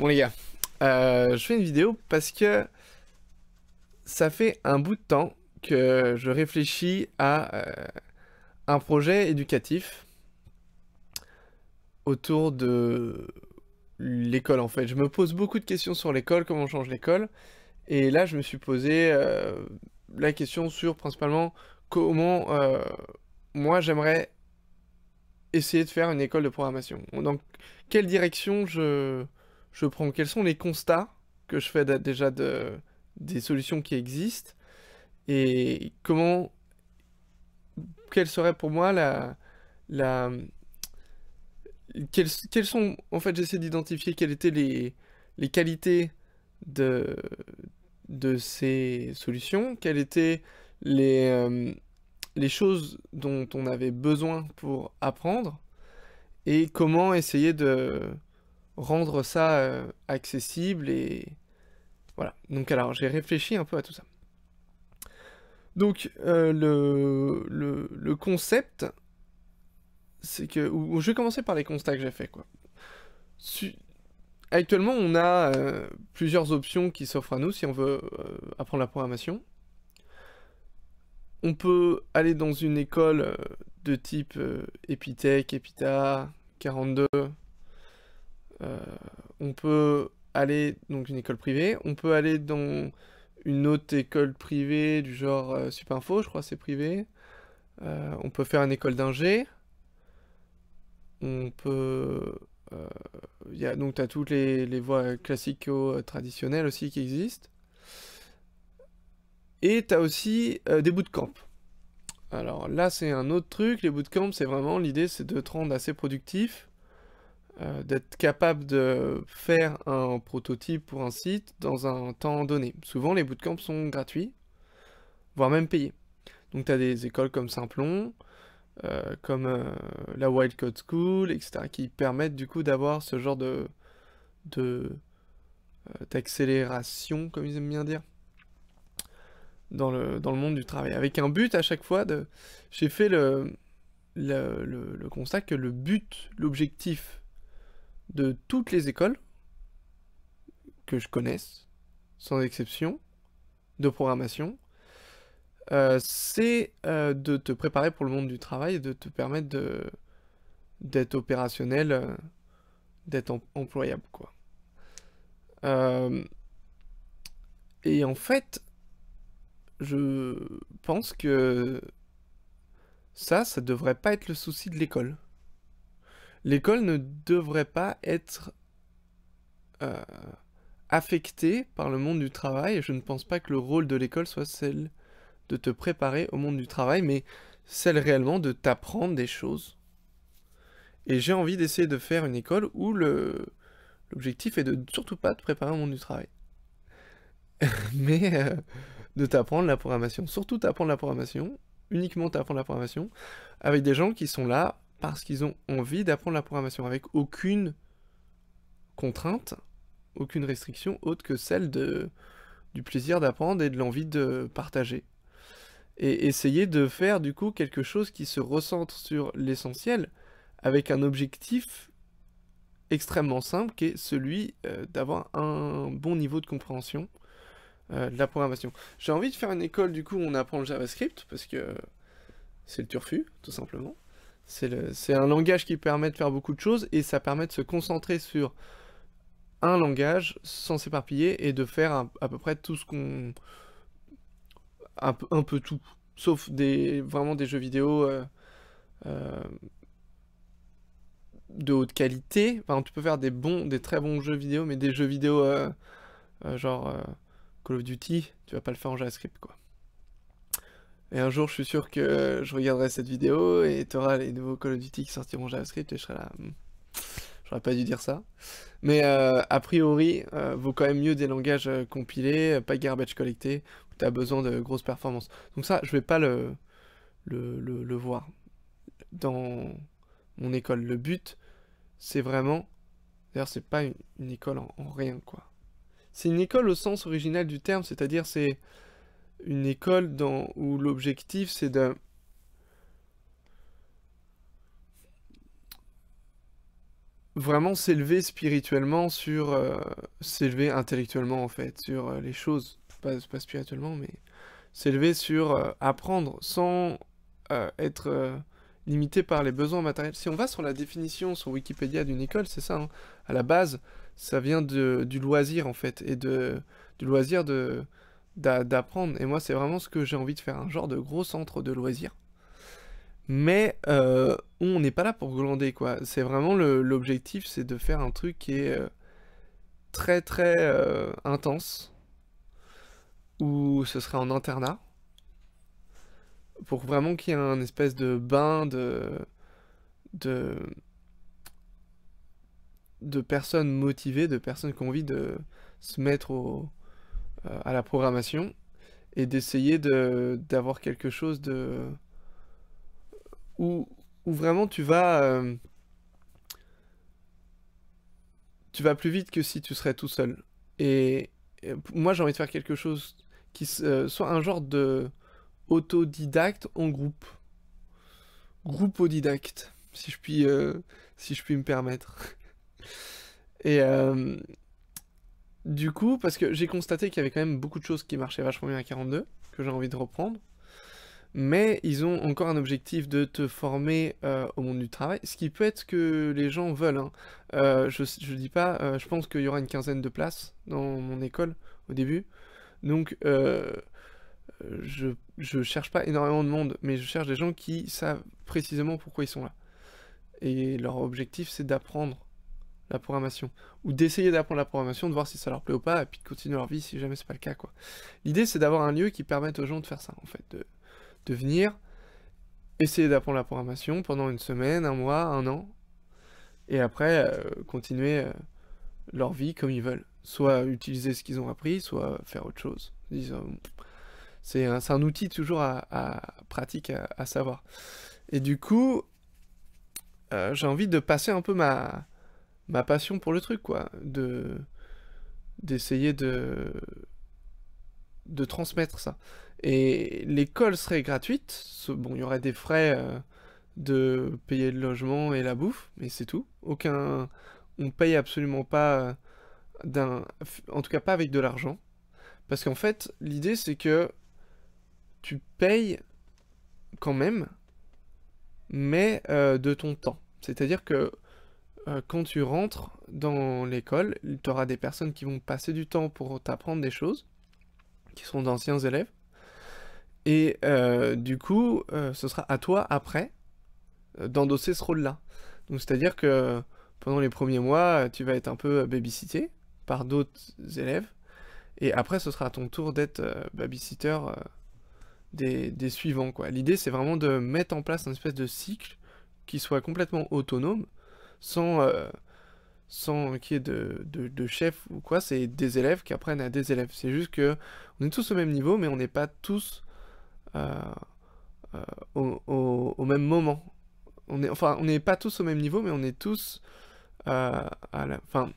Bon les gars, euh, je fais une vidéo parce que ça fait un bout de temps que je réfléchis à euh, un projet éducatif autour de l'école en fait. Je me pose beaucoup de questions sur l'école, comment on change l'école. Et là je me suis posé euh, la question sur principalement comment moi j'aimerais essayer de faire une école de programmation. Donc quelle direction je je prends quels sont les constats que je fais déjà de, des solutions qui existent et comment quelle serait pour moi la la sont en fait j'essaie d'identifier quelles étaient les, les qualités de de ces solutions quelles étaient les euh, les choses dont on avait besoin pour apprendre et comment essayer de rendre ça euh, accessible et voilà. Donc alors j'ai réfléchi un peu à tout ça. Donc euh, le, concept, c'est que... je vais commencer par les constats que j'ai fait quoi. Actuellement, on a euh, plusieurs options qui s'offrent à nous si on veut apprendre la programmation. On peut aller dans une école de type Epitech, Epita, 42, euh, on peut aller dans une école privée, on peut aller dans une autre école privée du genre euh, Super je crois c'est privé. Euh, on peut faire une école d'ingé. On peut... a, donc tu as toutes les, voies classico-traditionnelles aussi qui existent. Et tu as aussi des bootcamps. Alors là c'est un autre truc, les bootcamps c'est vraiment l'idée c'est de te rendre assez productif euh, d'être capable de faire un prototype pour un site dans un temps donné. Souvent, les bootcamps sont gratuits, voire même payés. Donc, tu as des écoles comme Simplon, euh, comme euh, la Wild Code School, etc., qui permettent du coup d'avoir ce genre de, de d'accélération, comme ils aiment bien dire, dans le, dans le monde du travail. Avec un but à chaque fois, de... j'ai fait le, le, le constat que le but, l'objectif de toutes les écoles que je connaisse, sans exception, de programmation, euh, c'est euh, de te préparer pour le monde du travail et de te permettre de d'être opérationnel, euh, d'être employable, quoi. et en fait, je pense que ça, ça devrait pas être le souci de l'école l'école ne devrait pas être euh, affectée par le monde du travail. je ne pense pas que le rôle de l'école soit celle de te préparer au monde du travail, mais celle réellement de t'apprendre des choses. Et j'ai envie d'essayer de faire une école où l'objectif est de surtout pas te préparer au monde du travail. mais euh, de t'apprendre la programmation. Surtout t'apprendre la programmation, uniquement t'apprendre la programmation, avec des gens qui sont là parce qu'ils ont envie d'apprendre la programmation avec aucune contrainte, aucune restriction autre que celle de, du plaisir d'apprendre et de l'envie de partager. Et essayer de faire du coup quelque chose qui se recentre sur l'essentiel avec un objectif extrêmement simple qui est celui euh, d'avoir un bon niveau de compréhension euh, de la programmation. J'ai envie de faire une école du coup où on apprend le JavaScript parce que c'est le turfu tout simplement. C'est un langage qui permet de faire beaucoup de choses et ça permet de se concentrer sur un langage sans s'éparpiller et de faire à peu près tout ce qu'on... Un, peu tout. Sauf vraiment des jeux vidéo euh, euh, de haute qualité. Enfin, tu peux faire des bons, des très bons jeux vidéo, mais des jeux vidéo euh, genre Call of Duty, tu vas pas le faire en JavaScript, quoi. Et un jour, je suis sûr que je regarderai cette vidéo et tu auras les nouveaux Call of Duty qui sortiront JavaScript et je serai là. Hmm, j'aurais pas dû dire ça. Mais euh, a priori, euh, vaut quand même mieux des langages euh, compilés, pas garbage collecté, où tu as besoin de grosses performances. Donc ça, je vais pas le, le, voir dans mon école. Le but, c'est vraiment... D'ailleurs, c'est pas une, école en, rien, quoi. C'est une école au sens original du terme, c'est-à-dire c'est une école dans, où l'objectif c'est de vraiment s'élever spirituellement sur euh, s'élever intellectuellement en fait sur euh, les choses pas, pas spirituellement mais s'élever sur euh, apprendre sans être limité par les besoins matériels si on va sur la définition sur Wikipédia d'une école c'est ça hein. à la base ça vient de, du loisir en fait et de du loisir de d'apprendre. Et moi, c'est vraiment ce que j'ai envie de faire, un genre de gros centre de loisirs. Mais euh, on n'est pas là pour glander, quoi. C'est vraiment l'objectif, c'est de faire un truc qui est euh, très très euh, intense, où ce serait en internat, pour vraiment qu'il y ait un espèce de bain de... de de personnes motivées, de personnes qui ont envie de se mettre au, euh, à la programmation et d'essayer d'avoir quelque chose de où, où vraiment tu vas euh, tu vas plus vite que si tu serais tout seul et, moi j'ai envie de faire quelque chose qui euh, soit un genre de autodidacte en groupe groupodidacte si je puis si je puis me permettre et du coup, parce que j'ai constaté qu'il y avait quand même beaucoup de choses qui marchaient vachement bien à 42, que j'ai envie de reprendre. Mais ils ont encore un objectif de te former euh, au monde du travail, ce qui peut être que les gens veulent. Hein. Euh, je, ne dis pas, euh, je pense qu'il y aura une quinzaine de places dans mon école au début. Donc, je, je cherche pas énormément de monde, mais je cherche des gens qui savent précisément pourquoi ils sont là. Et leur objectif, c'est d'apprendre la programmation, ou d'essayer d'apprendre la programmation, de voir si ça leur plaît ou pas, et puis de continuer leur vie si jamais c'est pas le cas, quoi. L'idée, c'est d'avoir un lieu qui permette aux gens de faire ça, en fait, de, venir, essayer d'apprendre la programmation pendant une semaine, un mois, un an, et après, euh, continuer euh, leur vie comme ils veulent. Soit utiliser ce qu'ils ont appris, soit faire autre chose. C'est un, outil toujours à, pratique, à, savoir. Et du coup, euh, j'ai envie de passer un peu ma, ma passion pour le truc, quoi. De d'essayer de de transmettre ça. Et l'école serait gratuite. Bon, il y aurait des frais euh, de payer le logement et la bouffe, mais c'est tout. Aucun, on paye absolument pas euh, d'un, en tout cas pas avec de l'argent, parce qu'en fait, l'idée c'est que tu payes quand même, mais euh, de ton temps. C'est-à-dire que euh, quand tu rentres dans l'école, tu auras des personnes qui vont passer du temps pour t'apprendre des choses, qui sont d'anciens élèves. Et euh, du coup, euh, ce sera à toi après d'endosser ce rôle-là. Donc c'est-à-dire que pendant les premiers mois, tu vas être un peu babysité par d'autres élèves. Et après, ce sera à ton tour d'être babysitter des, des, suivants. L'idée, c'est vraiment de mettre en place un espèce de cycle qui soit complètement autonome sans, euh, sans qu'il y ait de, de, chef ou quoi, c'est des élèves qui apprennent à des élèves. C'est juste que on est tous au même niveau, mais on n'est pas tous euh, euh, au, au, même moment. On est, enfin, on n'est pas tous au même niveau, mais on est tous à la, enfin,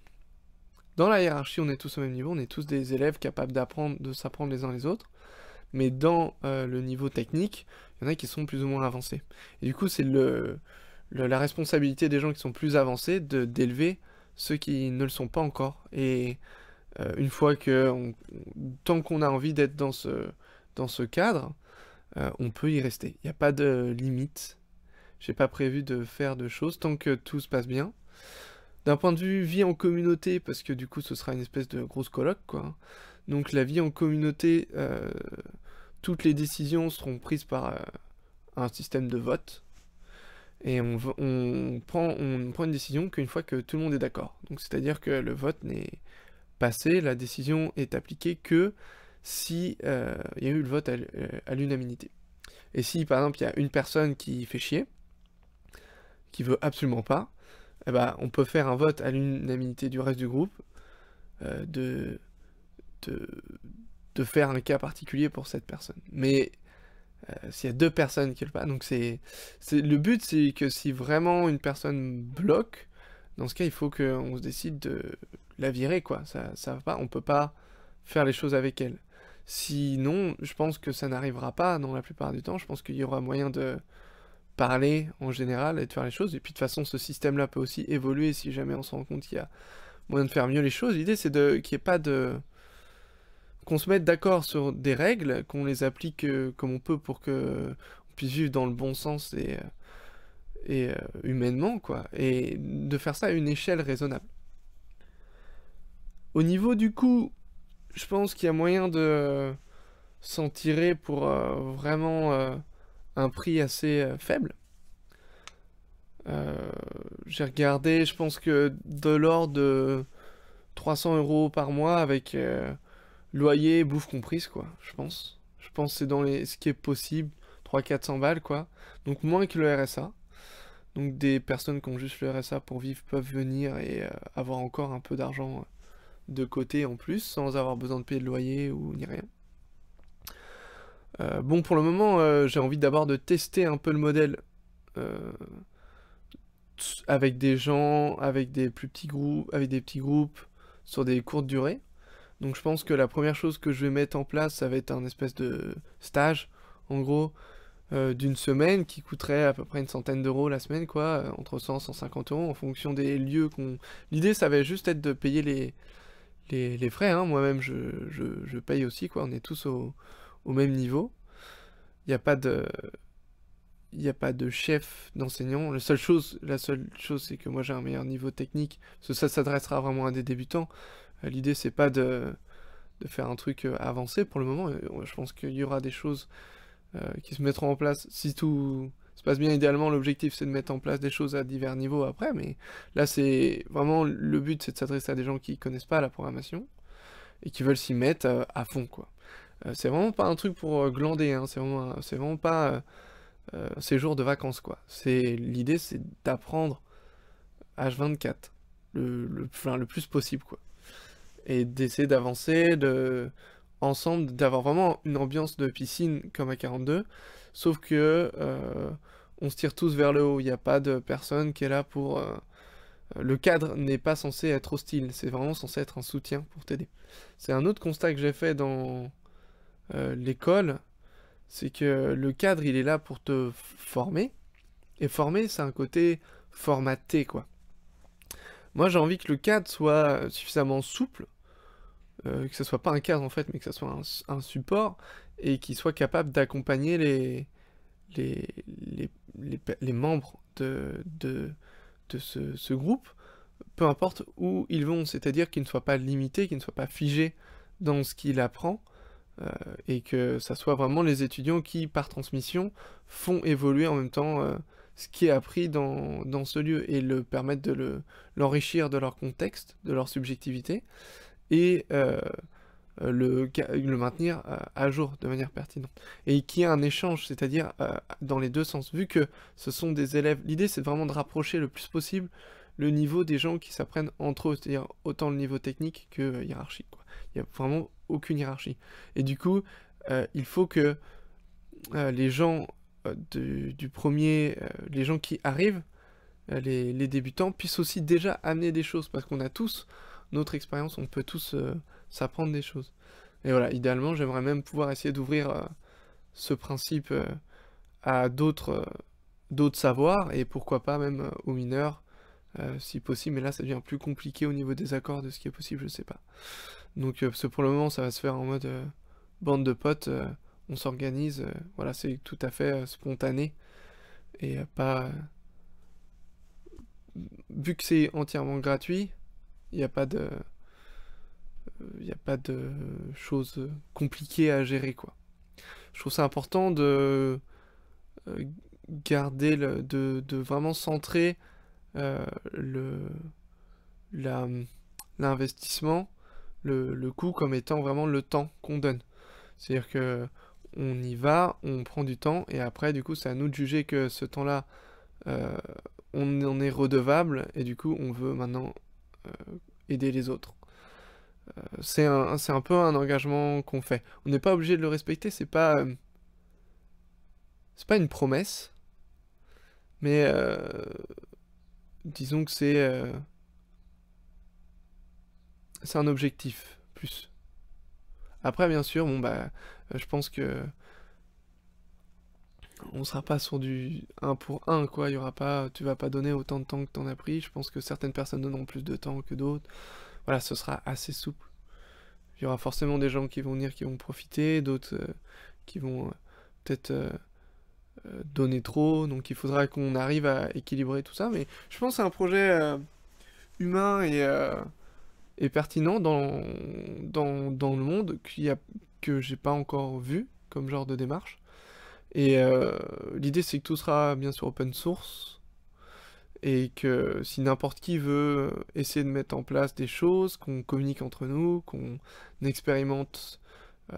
dans la hiérarchie, on est tous au même niveau, on est tous des élèves capables d'apprendre, de s'apprendre les uns les autres mais dans le niveau technique, il y en a qui sont plus ou moins avancés. Et du coup, c'est le, la responsabilité des gens qui sont plus avancés de d'élever ceux qui ne le sont pas encore. Et euh, une fois que, tant qu'on a envie d'être dans ce, dans ce cadre, euh, on peut y rester. Il n'y a pas de limite. J'ai pas prévu de faire de choses tant que tout se passe bien. D'un point de vue vie en communauté, parce que du coup ce sera une espèce de grosse colloque, quoi. Donc la vie en communauté, euh, toutes les décisions seront prises par un système de vote et on, on, prend, prend une décision qu'une fois que tout le monde est d'accord. Donc c'est-à-dire que le vote n'est passé, la décision est appliquée que si euh, il y a eu le vote euh, à, l'unanimité. Et si par exemple il y a une personne qui fait chier, qui veut absolument pas, eh ben, on peut faire un vote à l'unanimité du reste du groupe euh, de, de, de faire un cas particulier pour cette personne. Mais euh, s'il y a deux personnes qui le pas. Donc c'est, le but, c'est que si vraiment une personne bloque, dans ce cas, il faut qu'on se décide de la virer, quoi. Ça, ça va pas. On peut pas faire les choses avec elle. Sinon, je pense que ça n'arrivera pas dans la plupart du temps. Je pense qu'il y aura moyen de parler en général et de faire les choses. Et puis de toute façon, ce système-là peut aussi évoluer si jamais on se rend compte qu'il y a moyen de faire mieux les choses. L'idée, c'est de qu'il n'y ait pas de qu'on se mette d'accord sur des règles, qu'on les applique euh, comme on peut pour que on puisse vivre dans le bon sens et, euh, euh, humainement, quoi. Et de faire ça à une échelle raisonnable. Au niveau du coût, je pense qu'il y a moyen de s'en tirer pour vraiment un prix assez faible. J'ai regardé, je pense que de l'ordre de 300 euros par mois avec Loyer, bouffe comprise, quoi, je pense. Je pense que c'est dans les... ce qui est possible, 300-400 balles, quoi. Donc moins que le RSA. Donc des personnes qui ont juste le RSA pour vivre peuvent venir et euh, avoir encore un peu d'argent euh, de côté en plus, sans avoir besoin de payer de loyer ou ni rien. Euh, bon, pour le moment, j'ai envie d'abord de tester un peu le modèle avec des gens, avec des plus petits groupes, avec des petits groupes sur des courtes durées. Donc je pense que la première chose que je vais mettre en place, ça va être un espèce de stage, en gros, euh, d'une semaine qui coûterait à peu près une centaine d'euros la semaine, quoi, euh, entre 100 et 150 euros en fonction des lieux qu'on. L'idée, ça va juste être de payer les, frais. Hein. Moi-même, je, paye aussi, quoi. On est tous au, même niveau. Il n'y a pas de. Il n'y a pas de chef d'enseignant. La seule chose, la seule chose, c'est que moi j'ai un meilleur niveau technique. Parce ça s'adressera vraiment à des débutants. Euh, l'idée, c'est pas de, faire un truc euh, avancé pour le moment. Euh, je pense qu'il y aura des choses qui se mettront en place si tout se passe bien idéalement. L'objectif, c'est de mettre en place des choses à divers niveaux après. Mais là, c'est vraiment le but, c'est de s'adresser à des gens qui connaissent pas la programmation et qui veulent s'y mettre à fond, quoi. c'est vraiment pas un truc pour glander. Hein. C'est vraiment, vraiment pas un séjour de vacances, quoi. C'est l'idée, c'est d'apprendre H24 le, le plus possible, quoi et d'essayer d'avancer de ensemble, d'avoir vraiment une ambiance de piscine comme à 42, sauf que euh, on se tire tous vers le haut, il n'y a pas de personne qui est là pour... Euh, le cadre n'est pas censé être hostile, c'est vraiment censé être un soutien pour t'aider. C'est un autre constat que j'ai fait dans euh, l'école, c'est que le cadre, il est là pour te former, et former, c'est un côté formaté, quoi. Moi, j'ai envie que le cadre soit suffisamment souple euh, que ce soit pas un cadre en fait, mais que ce soit un, support et qu'il soit capable d'accompagner les les, les, membres de, de, ce, groupe, peu importe où ils vont, c'est-à-dire qu'il ne soit pas limité, qu'il ne soit pas figé dans ce qu'il apprend, euh, et que ce soit vraiment les étudiants qui, par transmission, font évoluer en même temps euh, ce qui est appris dans, ce lieu et le permettent de l'enrichir de leur contexte, de leur subjectivité, et euh, le, maintenir euh, à jour de manière pertinente. Et qu'il y ait un échange, c'est-à-dire euh, dans les deux sens. Vu que ce sont des élèves, l'idée c'est vraiment de rapprocher le plus possible le niveau des gens qui s'apprennent entre eux, c'est-à-dire autant le niveau technique que hiérarchique. Il n'y a vraiment aucune hiérarchie. Et du coup, il faut que les gens du, premier, les gens qui arrivent, les, débutants, puissent aussi déjà amener des choses, parce qu'on a tous notre expérience, on peut tous euh, s'apprendre des choses. Et voilà, idéalement, j'aimerais même pouvoir essayer d'ouvrir euh, ce principe euh, à d'autres d'autres savoirs, et pourquoi pas même aux mineurs, si possible. Mais là, ça devient plus compliqué au niveau des accords de ce qui est possible, je sais pas. Donc, parce pour le moment, ça va se faire en mode bande de potes, on s'organise, voilà, c'est tout à fait spontané, et pas vu que c'est entièrement gratuit, il n'y a pas de. Il a pas de choses compliquées à gérer, quoi. Je trouve ça important de euh, garder, le, de, vraiment centrer euh, le, la, l'investissement, le, le coût comme étant vraiment le temps qu'on donne. C'est-à-dire que on y va, on prend du temps, et après, du coup, c'est à nous de juger que ce temps-là, euh, on, en est redevable, et du coup, on veut maintenant euh, aider les autres. Euh, c'est un, un, peu un engagement qu'on fait. On n'est pas obligé de le respecter, c'est pas. Euh, c'est pas une promesse. Mais. disons que c'est. c'est un objectif, plus. Après, bien sûr, bon, bah, je pense que on sera pas sur du 1 pour 1 quoi, il y aura pas tu vas pas donner autant de temps que tu en as pris, je pense que certaines personnes donneront plus de temps que d'autres. Voilà, ce sera assez souple. Il y aura forcément des gens qui vont venir qui vont profiter, d'autres euh, qui vont euh, peut-être euh, donner trop, donc il faudra qu'on arrive à équilibrer tout ça mais je pense que c'est un projet humain et et pertinent dans, dans, le monde qu'il y a, que j'ai pas encore vu comme genre de démarche et euh, l'idée, c'est que tout sera bien sûr open source. Et que si n'importe qui veut essayer de mettre en place des choses, qu'on communique entre nous, qu'on expérimente euh,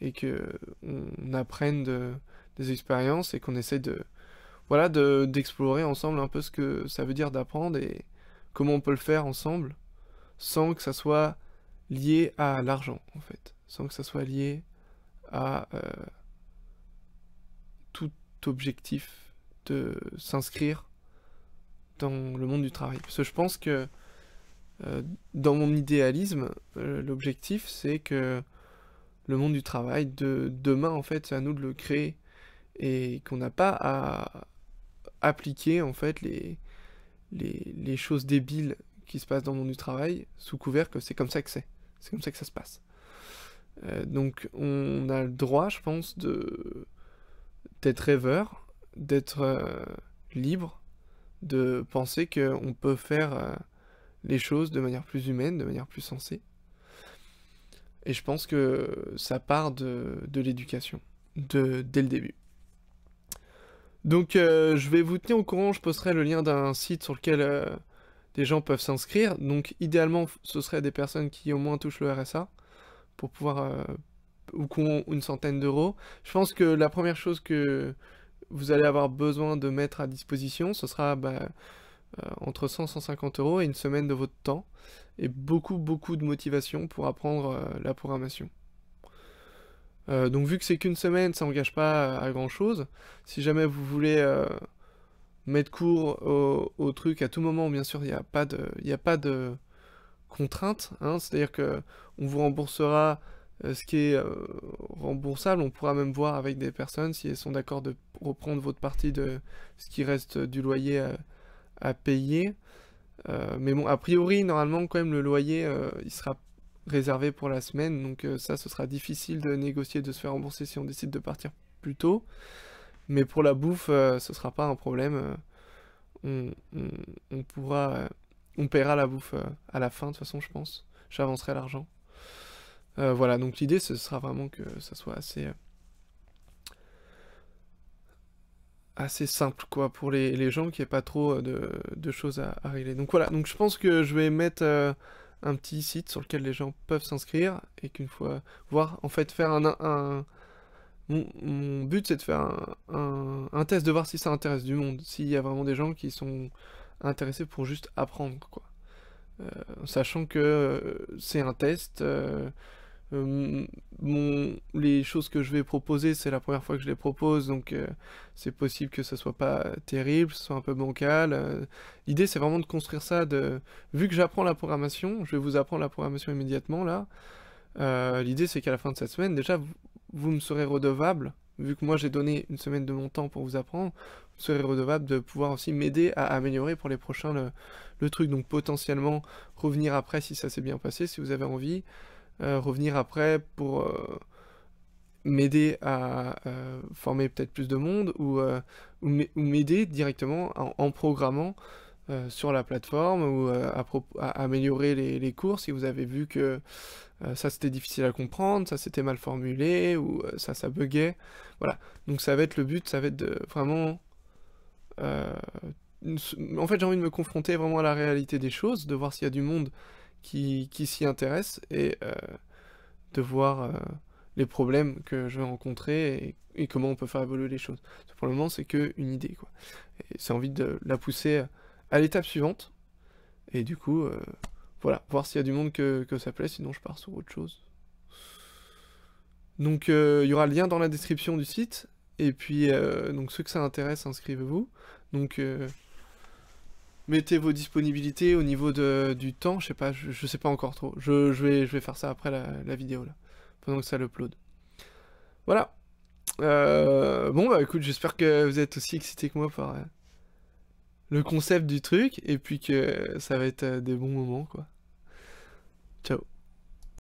et qu'on apprenne des expériences et qu'on essaie de voilà d'explorer ensemble un peu ce que ça veut dire d'apprendre et comment on peut le faire ensemble sans que ça soit lié à l'argent en fait, sans que ça soit lié à euh, objectif de s'inscrire dans le monde du travail. Parce que je pense que euh, dans mon idéalisme, euh, l'objectif c'est que le monde du travail de demain, en fait, c'est à nous de le créer et qu'on n'a pas à appliquer en fait les, les, choses débiles qui se passent dans le monde du travail sous couvert que c'est comme ça que c'est, c'est comme ça que ça se passe. Euh, donc on a le droit, je pense, de rêveur, d'être euh, libre, de penser qu'on peut faire euh, les choses de manière plus humaine, de manière plus sensée. Et je pense que ça part de, de l'éducation, dès le début. Donc euh, je vais vous tenir au courant, je posterai le lien d'un site sur lequel des gens peuvent s'inscrire. Donc idéalement, ce serait des personnes qui au moins touchent le RSA pour pouvoir ou qui une centaine d'euros, je pense que la première chose que vous allez avoir besoin de mettre à disposition, ce sera bah, euh, entre 100 150 euros et une semaine de votre temps, et beaucoup, beaucoup de motivation pour apprendre euh, la programmation. Euh, donc vu que c'est qu'une semaine, ça n'engage pas à grand chose. Si jamais vous voulez mettre cours au, truc à tout moment, bien sûr, il n'y a pas de, y a pas de contrainte. Hein. C'est-à-dire que on vous remboursera euh, ce qui est euh, remboursable. On pourra même voir avec des personnes si elles sont d'accord de reprendre votre partie de ce qui reste du loyer à, payer. Euh, mais bon, a priori, normalement, quand même, le loyer, il sera réservé pour la semaine. Donc ça, ce sera difficile de négocier, de se faire rembourser si on décide de partir plus tôt. Mais pour la bouffe, ce sera pas un problème. On, pourra... on paiera la bouffe à la fin, de toute façon, je pense. J'avancerai l'argent. Euh, voilà, donc l'idée, ce sera vraiment que ça soit assez... Euh, assez simple, quoi, pour les, gens, qui n'y pas trop euh, de, choses à, régler. Donc voilà, donc je pense que je vais mettre un petit site sur lequel les gens peuvent s'inscrire, et qu'une fois... voir, en fait, faire un... mon, but, c'est de faire un, test, de voir si ça intéresse du monde, s'il y a vraiment des gens qui sont intéressés pour juste apprendre, quoi. sachant que c'est un test, euh, mon, les choses que je vais proposer, c'est la première fois que je les propose, donc euh, c'est possible que ça soit pas terrible, que ce soit un peu bancal. Euh, l'idée, c'est vraiment de construire ça. De... Vu que j'apprends la programmation, je vais vous apprendre la programmation immédiatement là. L'idée, c'est qu'à la fin de cette semaine, déjà, vous, me serez redevable. Vu que moi j'ai donné une semaine de mon temps pour vous apprendre, vous serez redevable de pouvoir aussi m'aider à améliorer pour les prochains le, truc. Donc potentiellement revenir après si ça s'est bien passé, si vous avez envie. Euh, revenir après pour euh, m'aider à euh, former peut-être plus de monde ou, m'aider directement en, programmant sur la plateforme ou à, améliorer les, cours si vous avez vu que ça c'était difficile à comprendre, ça c'était mal formulé ou ça ça buguait. Voilà. Donc ça va être le but, ça va être de vraiment. en fait, j'ai envie de me confronter vraiment à la réalité des choses, de voir s'il y a du monde qui, s'y intéressent et euh, de voir euh, les problèmes que je vais rencontrer et, comment on peut faire évoluer les choses. Pour le moment, c'est qu'une idée. Quoi. Et c'est envie de la pousser à l'étape suivante. Et du coup, euh, voilà, voir s'il y a du monde que, ça plaît, sinon je pars sur autre chose. Donc il y aura le lien dans la description du site. Et puis, donc ceux que ça intéresse, inscrivez-vous. Donc mettez vos disponibilités au niveau du temps, je sais pas, je, sais pas encore trop. Je, vais, je vais faire ça après la, vidéo, là, pendant que ça l'upload. Voilà. Euh, bon, bah écoute, j'espère que vous êtes aussi excités que moi par euh, le concept du truc, et puis que ça va être euh, des bons moments, quoi. Ciao.